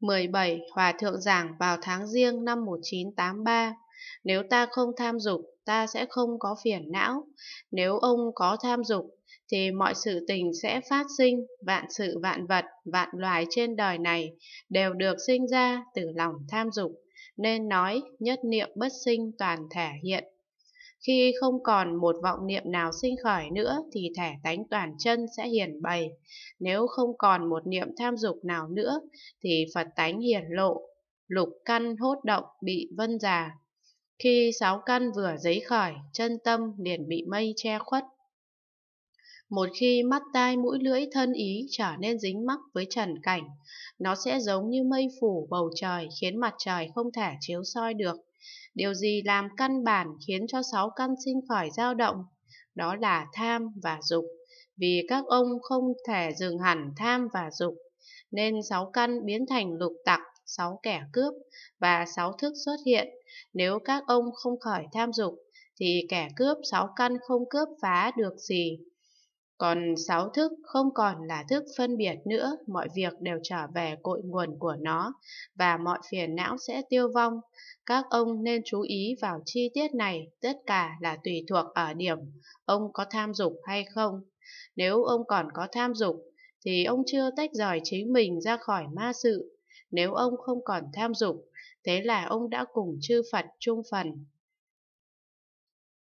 17. Hòa thượng giảng vào tháng riêng năm 1983 Nếu ta không tham dục, ta sẽ không có phiền não. Nếu ông có tham dục, thì mọi sự tình sẽ phát sinh, vạn sự vạn vật, vạn loài trên đời này đều được sinh ra từ lòng tham dục. Nên nói, nhất niệm bất sinh toàn thể hiện. Khi không còn một vọng niệm nào sinh khởi nữa thì thể tánh toàn chân sẽ hiển bày. Nếu không còn một niệm tham dục nào nữa thì Phật tánh hiển lộ, lục căn hốt động bị vân già. Khi sáu căn vừa giấy khởi, chân tâm liền bị mây che khuất. Một khi mắt tai mũi lưỡi thân ý trở nên dính mắc với trần cảnh, nó sẽ giống như mây phủ bầu trời khiến mặt trời không thể chiếu soi được Điều gì làm căn bản khiến cho sáu căn sinh khởi dao động? Đó là tham và dục. Vì các ông không thể dừng hẳn tham và dục, nên sáu căn biến thành lục tặc, sáu kẻ cướp và sáu thức xuất hiện. Nếu các ông không khỏi tham dục, thì kẻ cướp sáu căn không cướp phá được gì. Còn sáu thức không còn là thức phân biệt nữa, mọi việc đều trở về cội nguồn của nó và mọi phiền não sẽ tiêu vong. Các ông nên chú ý vào chi tiết này, tất cả là tùy thuộc ở điểm ông có tham dục hay không. Nếu ông còn có tham dục thì ông chưa tách rời chính mình ra khỏi ma sự. Nếu ông không còn tham dục, thế là ông đã cùng chư Phật chung phần.